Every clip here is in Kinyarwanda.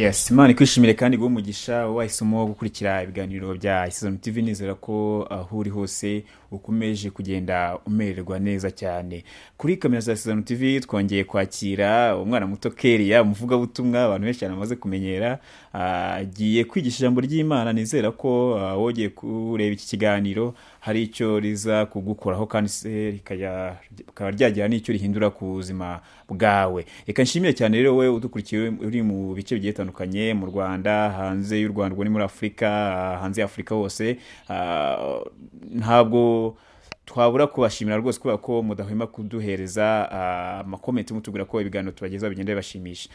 yes imana ikwishimire kandi guha umugisha wahisemo wo gukurikira ibiganiro bya isizoni tv nizera ko aho uri hose ukomeje kugenda umererwa neza cyane kuri kamera za isizoni tv twongeye kwakira umwana muto keriya umuvugabutumwa abantu benshi cyane bamaze kumenyera agiye kwigisha ijambo ry'imana nizera ko ah, wongeye kureba iki kiganiro hari icyo riza kugukoraho kandi se rikaba ryagira n'icyo rihindura ku buzima bwawe reka nshimire cyane rero we udukurikiye uri mu bice bigiye bitandukanye mu rwanda hanze y'u rwanda ubwo ni muri afurika ah, hanze y'afurika hose ah, ntabwo twabura kubashimira rwose kubera ko mudahwema kuduhereza ah, amakomenti mutubwira ko ibiganiro tubagezaho bigenda bibashimisha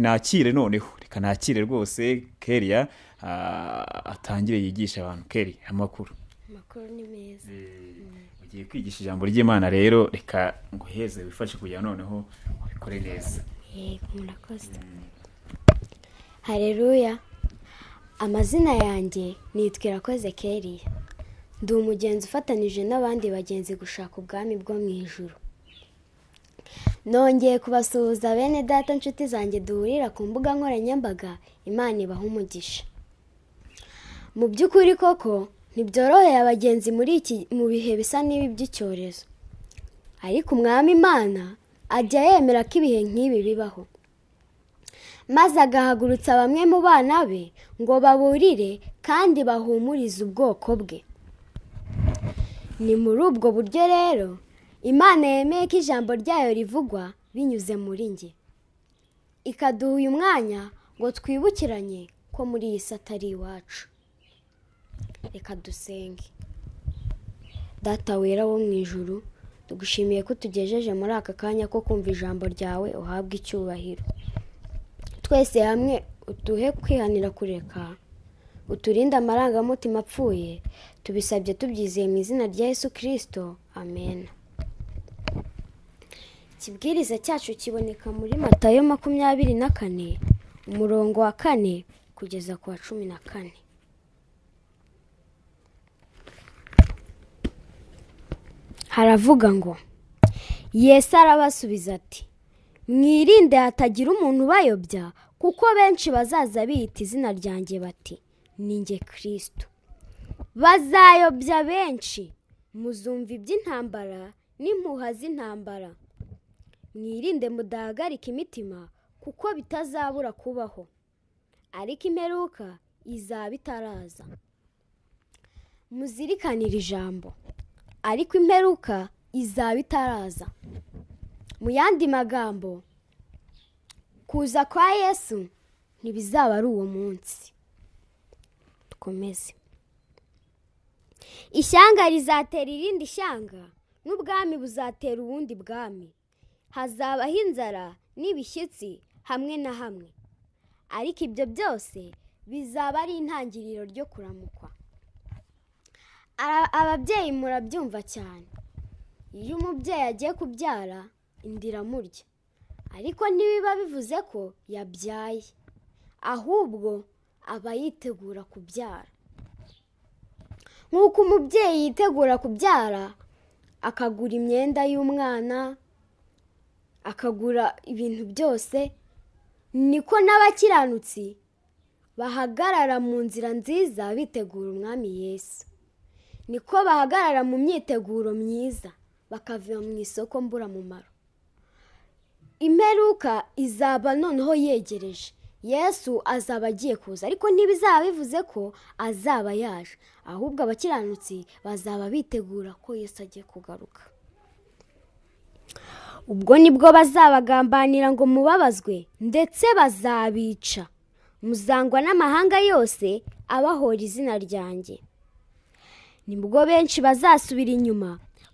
nakire noneho reka nakire rwose keriya atangire yigisha abantu keri amakuru amakuru ni meza eh, mm. ugiye kwigisha ijambo ry'imana rero reka nguheze wifashe kujya noneho ubikore neza yego mm. hareruya amazina yanjye nitwa irakoze keriya ndi umugenzi ufatanije n'abandi bagenzi gushaka ubwami bwo mu ijoro nongeye kubasuhuza bene data inshuti zanjye duhurira ku mbuga nkoranyambaga imana ibaha umugisha mu by'ukuri koko ntibyoroheye abagenzi muri iki mu bihe bisa n'ibi by'icyorezo ariko umwami imana ajya yemera ko ibihe nk'ibi bibaho maze agahagurutsa bamwe mu bana be ngo baburire kandi bahumurize ubwoko bwe ni muri ubwo buryo rero imana yemeye ko ijambo ryayo rivugwa binyuze muri nge ikaduha uyu mwanya ngo twibukiranye ko muri iyi si atari iwacu reka dusenge data wera wo mu ijuru tugushimiye ko tugejeje muri aka kanya ko kumva ijambo ryawe uhabwa icyubahiro twese hamwe uduhe kwihanira kureka uturinde amarangamutima apfuye tubisabye tubyizeye mu izina rya Yesu kirisito amen ikibwiriza cyacu kiboneka muri matayo makumyabiri na kane umurongo wa kane kugeza ku wa cumi na kane haravuga ngo yesi arabasubiza ati mwirinde hatagira umuntu ubayobya kuko benshi bazaza biyita izina ryanjye bati ni ninjye kirisito bazayobya benshi muzumva iby'intambara n'impuha z'intambara mwirinde mudahagarika imitima kuko bitazabura kubaho ariko imperuka izaba itaraza muzirikane ijambo ariko imperuka izaba itaraza mu yandi magambo kuza kwa yesu ntibizaba ari uwo munsi dukomeze ishyanga rizatera irindi shyanga n'ubwami buzatera ubundi bwami hazabaho inzara n'ibishyitsi hamwe na hamwe ariko ibyo byose bizaba ari intangiriro ryo kuramukwa ababyeyi murabyumva cyane iyo umubyeyi agiye kubyara inda iramurya ariko ntibiba bivuze ko yabyaye ahubwo aba yitegura kubyara nk'uko umubyeyi yitegura kubyara akagura imyenda y'umwana akagura ibintu byose niko n'abakiranutsi bahagarara mu nzira nziza bitegura umwami Yesu niko bahagarara mu myiteguro myiza bakava mu isoko mburamumaro imperuka izaba noneho yegereje yesu azaba agiye kuza ariko ntibizaba bivuze ko azaba yaje ahubwo abakiranutsi bazaba bitegura ko yesu agiye kugaruka ubwo nibwo bazabagambanira ngo mubabazwe ndetse bazabica muzangwa n'amahanga yose abahora izina ryanjye nibwo benshi bazasubira inyuma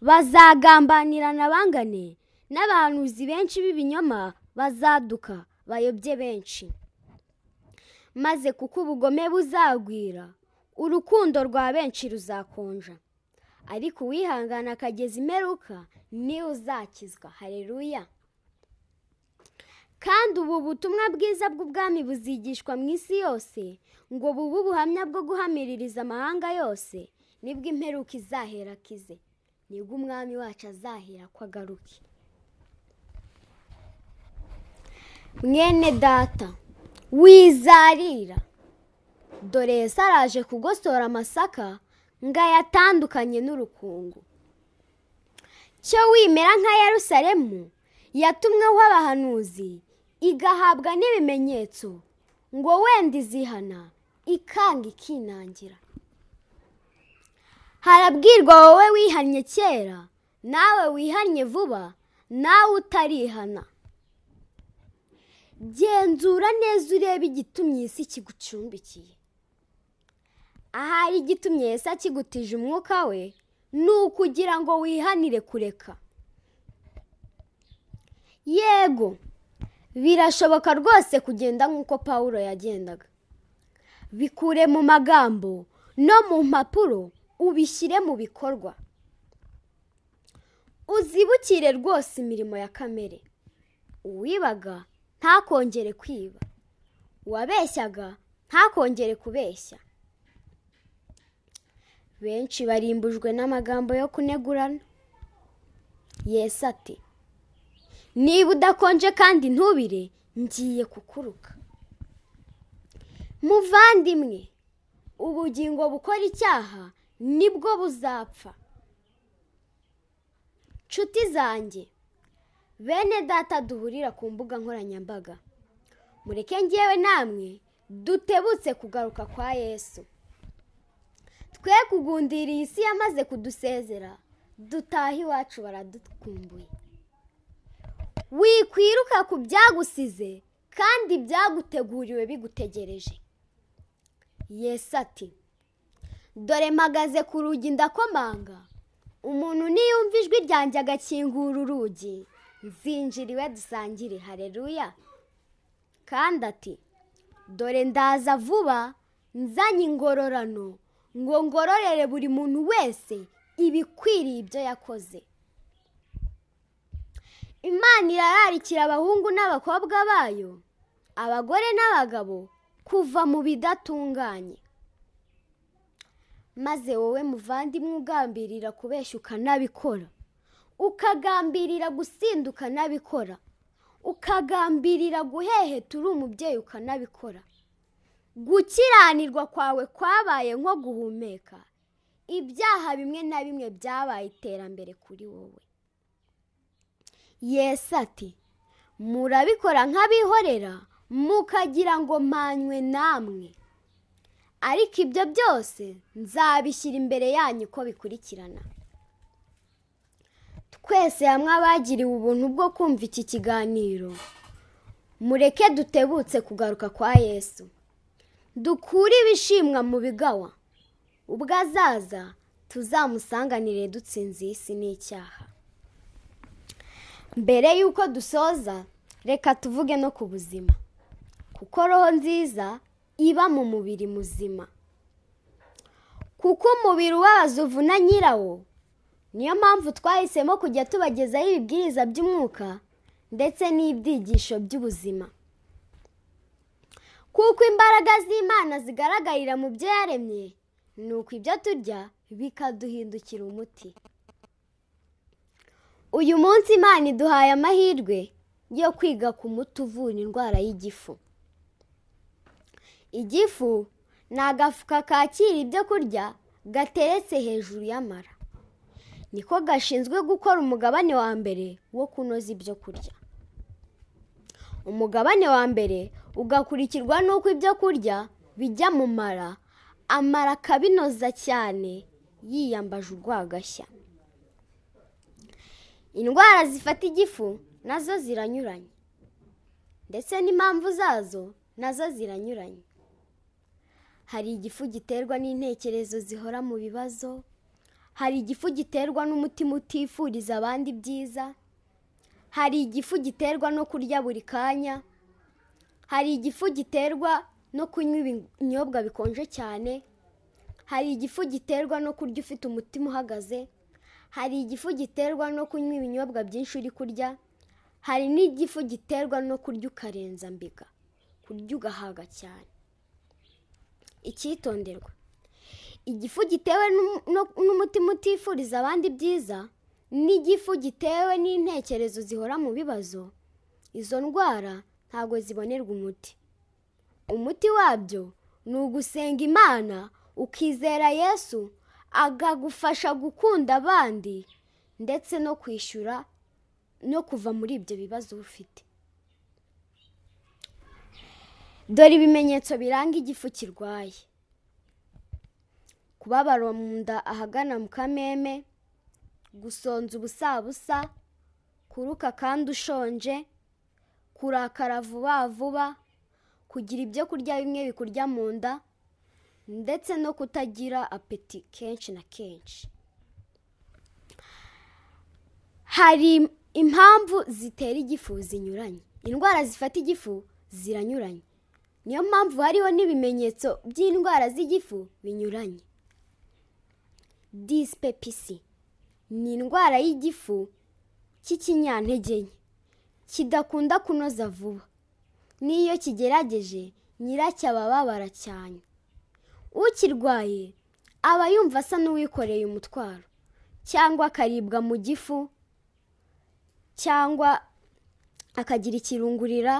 bazagambanira bangane n'abahanuzi benshi b'ibinyoma bazaduka bayobye benshi maze kuko ubugome buzagwira urukundo rwa benshi ruzakonja ariko uwihangana akageza imperuka niwe uzakizwa hareruya kandi ubu butumwa bwiza bw'ubwami buzigishwa mu isi yose ngo bube ubuhamya bwo guhamiririza amahanga yose nibwo imperuka izahera akize nibwo umwami wacu azahera ko agaruke mwene data wizarira dore ese araje kugosora amasaka ngo ayatandukanye n'urukungu cyo wimera nka Yerusalemu yatumweho abahanuzi igahabwa n'ibimenyetso ngo wenda izihana ikanga ikinangira harabwirwa wowe wihannye kera nawe wihannye vuba nawe utarihana genzura neza urebe igitumye isi kigucumbikiye ahari igitumye ese akigutije umwuka we ni ukugira ngo wihanire kureka yego birashoboka rwose kugenda nk'uko pawulo yagendaga bikure mu magambo no mu mpapuro ubishyire mu bikorwa uzibukire rwose imirimo ya kamere uwibaga ntakongere kwiba wabeshyaga ntakongere kubeshya benshi barimbujwe n'amagambo yo kunegurana yesi ati niba udakonje kandi ntubire ngiye kukuruka muvandimwe ubugingo bukora icyaha nibwo buzapfa nshuti zanjye bene data duhurira ku mbuga nkoranyambaga mureke ngewe namwe dutebutse kugaruka kwa yesu twe kugundira iyi yamaze kudusezera dutahe iwacu baradukumbuye wikwiruka ku byagusize kandi byaguteguriwe bigutegereje yesu ati dore mpagaze ku rugi ndakomanga umuntu niyumva ijwi ryanjye agakingura urugi nzinjira iwe dusangire hareruya kandi ati dore ndaza vuba nzanye ingororano ngo ngororere buri muntu wese ibikwiriye ibyo yakoze imana irararikira abahungu n'abakobwa bayo abagore n'abagabo kuva mu bidatunganye maze wowe muvandimwe ugambirira kubeshya ukanabikora ukagambirira gusinduka ukanabikora ukagambirira guheheta uri umubyeyi ukanabikora gukiranirwa kwawe kwabaye nko guhumeka ibyaha bimwe na bimwe byabaye iterambere kuri wowe yesi ati murabikora nk'abihorera mukagira ngo mpanywe namwe ariko ibyo byose nzabishyira imbere yanyu uko bikurikirana twese hamwe abagiriwe ubuntu bwo kumva iki kiganiro mureke dutebutse kugaruka kwa yesu dukure ibishimwa mu bigawa ubwo azaza tuzamusanganire dutsinze isi si n'icyaha mbere y'uko dusoza reka tuvuge no ku buzima kuko roho nziza iba mu mubiri muzima kuko umubiri ubabaza uvuna nyirawo niyo mpamvu twahisemo kujya tubagezaho ibibwiriza by'umwuka ndetse n'ibyigisho by'ubuzima kuko imbaraga z'imana zigaragarira mu byo yaremye ni uko ibyo turya bikaduhindukira umuti uyu munsi imana iduhaye amahirwe yo kwiga ku muti uvura indwara y'igifu igifu ni agafuka kakira ibyo kurya gateretse hejuru y'amara niko gashinzwe gukora umugabane wa mbere wo kunoza ibyo kurya umugabane wa mbere ugakurikirwa n'uko ibyo kurya bijya mu mara amara akabinoza cyane yiyambaje urwagashya indwara zifata igifu nazo ziranyuranye ndetse n'impamvu zazo nazo ziranyuranye hari igifu giterwa n'intekerezo zihora mu bibazo hari igifu giterwa n'umutima utifuriza abandi ibyiza hari igifu giterwa no kurya buri kanya hari igifu giterwa no kunywa ibinyobwa bikonje cyane hari igifu giterwa no kurya ufite umutima uhagaze hari igifu giterwa no kunywa ibinyobwa byinshi uri kurya hari n'igifu giterwa no kurya ukarenza mbiga kurya ugahaga cyane icyitonderwa igifu gitewe n'umutima utifuriza abandi byiza n'igifu gitewe n'intekerezo zihora mu bibazo izo ndwara ntabwo zibonerwa umuti umuti wabyo ni ugusenga imana ukizera yesu akagufasha gukunda abandi ndetse no kwishyura no kuva muri ibyo bibazo ufite dore ibimenyetso biranga igifu kirwaye kubabarwa mu nda ahagana mu kameme gusonza ubusabusa kuruka kandi ushonje kurakara vuba vuba kugira ibyo kurya bimwe bikurya mu nda ndetse no kutagira apeti kenshi na kenshi hari impamvu zitera igifu zinyuranye indwara zifata igifu ziranyuranye niyo mpamvu hariho n'ibimenyetso by'indwara z'igifu binyuranye disipepisi ni indwara y'igifu cy'ikinyantege nke kidakunda kunoza vuba n'iyo kigerageje nyiracyo aba ababara cyane ukirwaye aba yumva asa n'uwikoreye umutwaro cyangwa akaribwa mu gifu cyangwa akagira ikirungurira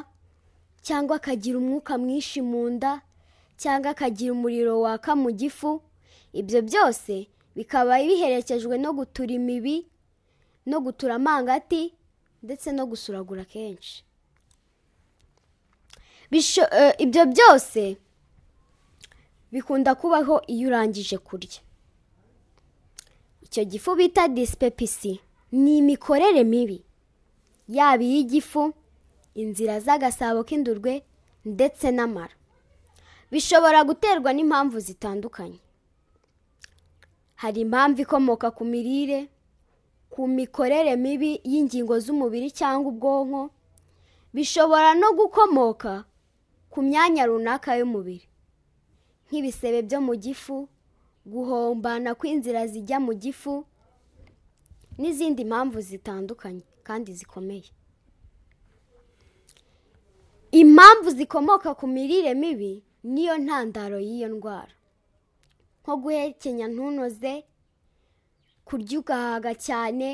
cyangwa akagira umwuka mwinshi mu nda cyangwa akagira umuriro waka mu gifu ibyo byose bikaba biherekejwe no gutura imibi no gutura amangati ndetse no gusuragura kenshi e, ibyo byose bikunda kubaho iyo urangije kurya icyo gifu bita disipepisi ni imikorere mibi yaba iy'igifu inzira z'agasabo k'indurwe ndetse n'amara bishobora guterwa n'impamvu zitandukanye hari impamvu ikomoka ku mirire ku mikorere mibi y'ingingo z'umubiri cyangwa ubwonko bishobora no gukomoka ku myanya runaka y'umubiri nk'ibisebe byo mu gifu guhombana kw'inzira zijya mu gifu n'izindi mpamvu zitandukanye kandi zikomeye impamvu zikomoka ku mirire mibi niyo ntandaro y'iyo ndwara nko guhekenya ntunoze kurya ugahaga cyane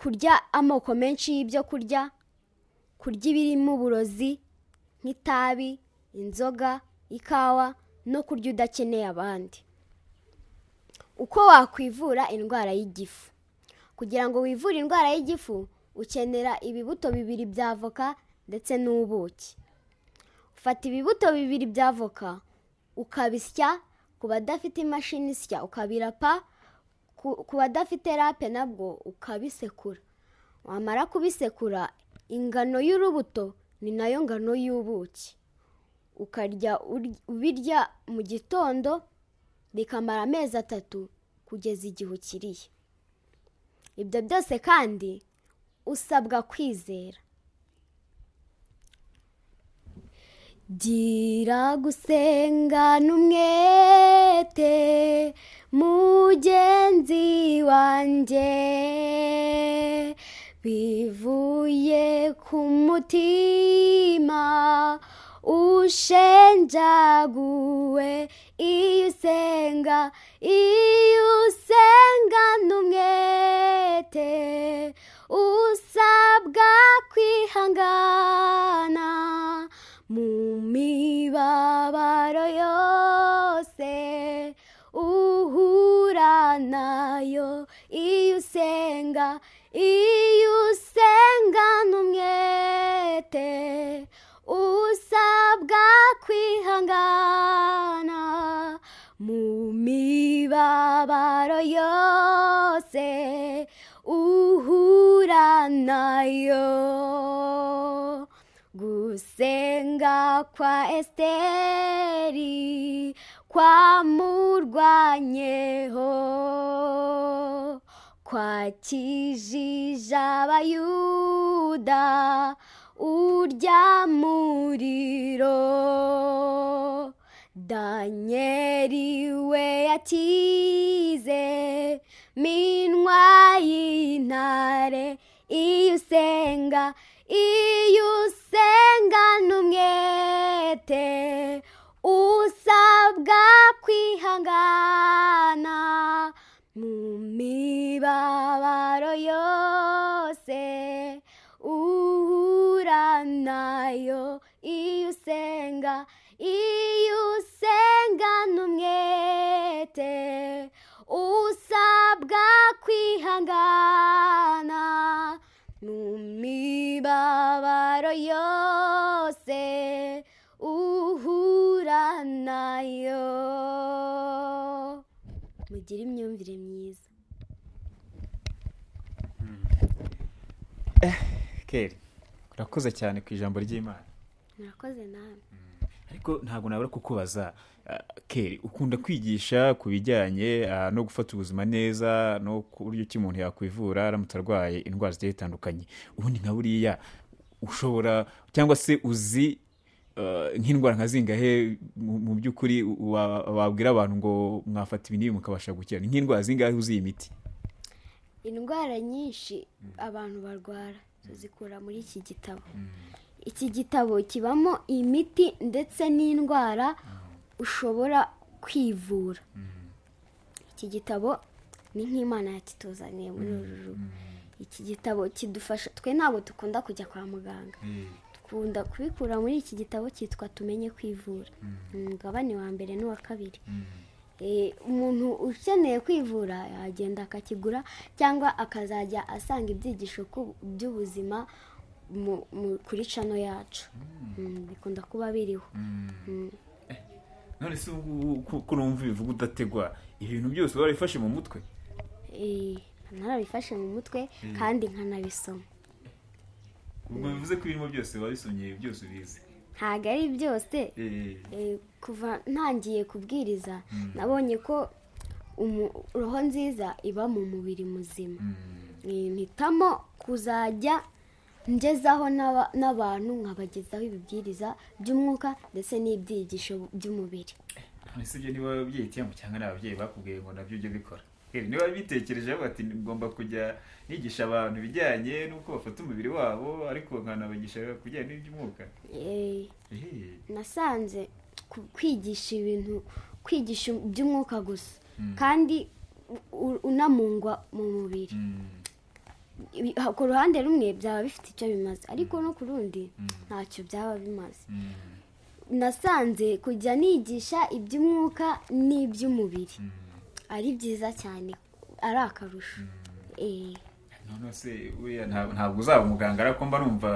kurya amoko menshi y'ibyo kurya kurya ibirimo uburozi nk'itabi inzoga ikawa no kurya udakeneye abandi uko wakwivura indwara y'igifu kugira ngo wivure indwara y'igifu ukenera ibibuto bibiri bya avoka ndetse n'ubuki ufata ibibuto bibiri bya avoka ukabisya ku badafite imashini isya ukabirapa ku badafite rape nabwo ukabisekura wamara kubisekura ingano y'urubuto ni nayo ngano y'ubuki ukarya ubirya mu gitondo bikamara amezi atatu kugeza igihe ukiriye ibyo byose kandi usabwa kwizera gira gusenga n'umwete mugenzi wanjye bivuye ku mutima ushenjaguwe iyo usenga iyo usenga n'umwete usabwa kwihangana mu mibabaro yose uhura nayo iyo usenga iyo kwa esiteri kwamurwanyeho kwakijije abayuda urya muriro danyeri we yakize minwa y'intare iyo usenga iyo usenga umwete usabwa kwihangana mu mibabaro yose uhura nayo iyo usenga iyo usenga n'umwete usabwa kwihangana mu mibabaro yose wayo mugire imyumvire myiza eh, keri urakoze cyane ku ijambo ry'imana murakoze nawe mm. ariko ntabwo nabura kukubaza eh, keri ukunda kwigisha ku bijyanye eh, no gufata ubuzima neza no ku buryo ki umuntu yakwivura aramutse arwaye indwara zigiye zitandukanye ubundi nka buriya ushobora cyangwa se uzi Eh, nk'indwara nka zingahe mu by'ukuri wabwira abantu ngo mwafata ibinini mukabasha gukira ni nk'indwara zingahe uzi imiti indwara nyinshi abantu barwara tuzikura muri iki gitabo iki gitabo kibamo imiti ndetse n'indwara ushobora kwivura iki gitabo ni nk'imana yakituzaniye muri uru rugo iki gitabo kidufasha twe ntabwo dukunda kujya kwa muganga dukunda kubikura muri iki gitabo cyitwa tumenye kwivura umugabane mm-hmm. mm, wa mbere n'uwa kabiri mm-hmm. eh, umuntu ukeneye kwivura yagenda akakigura cyangwa akazajya asanga ibyigisho by'ubuzima kuri cano yacu mm. Mm, bikunda kuba biriho eh, none se uko numva ibivuga udategwa ibintu byose wari mu mutwe eh, ntarabifashe mu mutwe kandi nkanabisoma Eh. bivuze ko ibirimo byose wabisomye byose ubizi ntabwo ari byose eh. Eh, kuva ntangiye kubwiriza hmm. nabonye ko roho nziza iba mu mubiri muzima hmm. mpitamo kuzajya ngezaho n'abantu nkabagezaho ibibwiriza by'umwuka ndetse n'ibyigisho by'umubiri ntabwo niba ababyeyi cyangwa ni ababyeyi bakubwiye ngo nabyo ujye ubikora niba bitekerejeho bati ngomba kujya nigisha abantu ibijyanye n'uko bafata umubiri wabo ariko nkanabigisha ku bijyanye n'iby'umwuka nasanze kwigisha ibintu kwigisha iby'umwuka gusa hmm. kandi unamungwa mu mubiri hmm. ku ruhande rumwe byaba bifite icyo bimaze ariko hmm. no ku rundi ntacyo byaba bimaze nasanze kujya nigisha iby'umwuka n'iby'umubiri ari byiza cyane ari akarusho hmm. eh. none se buriya ntabwo uzaba umuganga ariko mba numva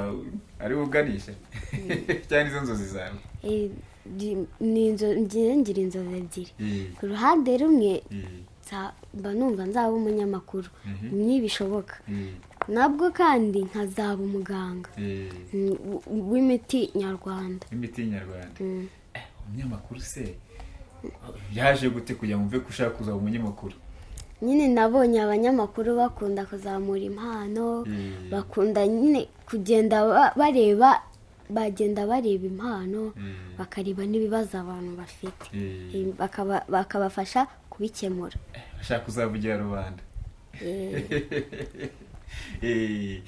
ari we uganisha hmm. cyangwa izo nzozi zawe eh, ni ngira inzozi ebyiri hmm. ku ruhande rumwe mba numva nzaba umunyamakuru ntibishoboka nabwo kandi nkazaba umuganga w'imiti nyarwanda w'imiti nyarwanda eh, umunyamakuru se yaje gute kujya ngo mve ko ushaka kuzaba umunyamakuru nyine nabonye abanyamakuru bakunda kuzamura impano hmm. bakunda nyine kugenda bareba bagenda bareba impano hmm. bakareba n'ibibazo abantu bafite hmm. bakabafasha kubikemura eh, ashaka kuzavugira rubanda eh. Mm.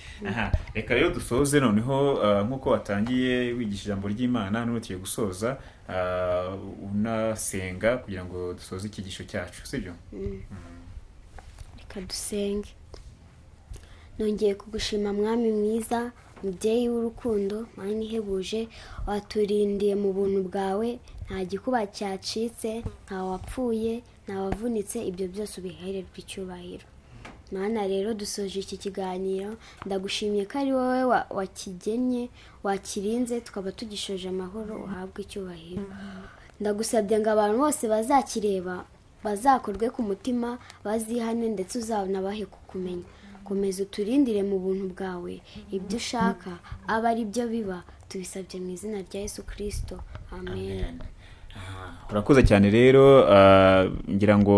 reka rero dusoze noneho uh, nk'uko watangiye wigisha ijambo ry'imana none gusoza uh, unasenga kugira ngo dusoze ikigisho cyacu sibyo mm. hmm. reka dusenge nongeye kugushima mwami mwiza mubyeyi w'urukundo mwana ihebuje waturindiye mu buntu bwawe nta gikuba cyacitse nta wapfuye nta wavunitse ibyo byose ubihererwa icyubahiro mana rero dusoje iki kiganiro ndagushimye ko ari wowe wakigennye wakirinze tukaba tugishoje amahoro uhabwe icyubahiro ndagusabye ngo abantu bose bazakireba bazakorwe ku mutima bazihane ndetse uzanabahe kukumenya komeza uturindire mu buntu bwawe ibyo ushaka aba ari byo biba tubisabye mu izina rya yesu kirisito amen urakoze cyane rero uh, ngira ngo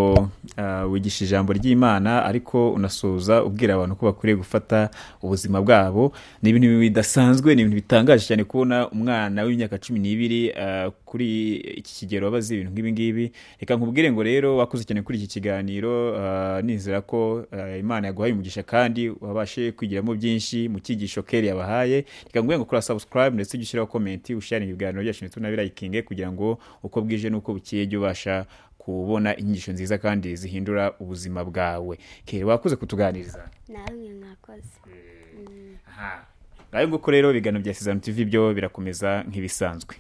uh, wigisha ijambo ry'imana ariko unasoza ubwira abantu ko bakwiriye gufata ubuzima bwabo ni ibintu bidasanzwe ni ibintu bitangaje cyane kubona umwana w'imyaka cumi n'ibiri uh, kuri iki kigero bazi ibintu nk'ibi ngibi reka nkubwire ngo rero wakoze cyane kuri iki kiganiro ah, nizera ko ah, imana yaguhaye umugisha kandi wabashe kwigiramo byinshi mu cyigisho keri yabahaye reka nkubwire ngo kora subscribe ndetse ujye ushyiraho komenti ushyira ibiganiro byacu ndetse unabirayikinge kugira ngo uko bwije n'uko bukeye ujye ubasha kubona inyigisho nziza kandi zihindura ubuzima bwawe kera wakoze kutuganiriza nawe mwakoze eh, ngayo nguko rero ibiganiro bya sezano tv byo birakomeza nk'ibisanzwe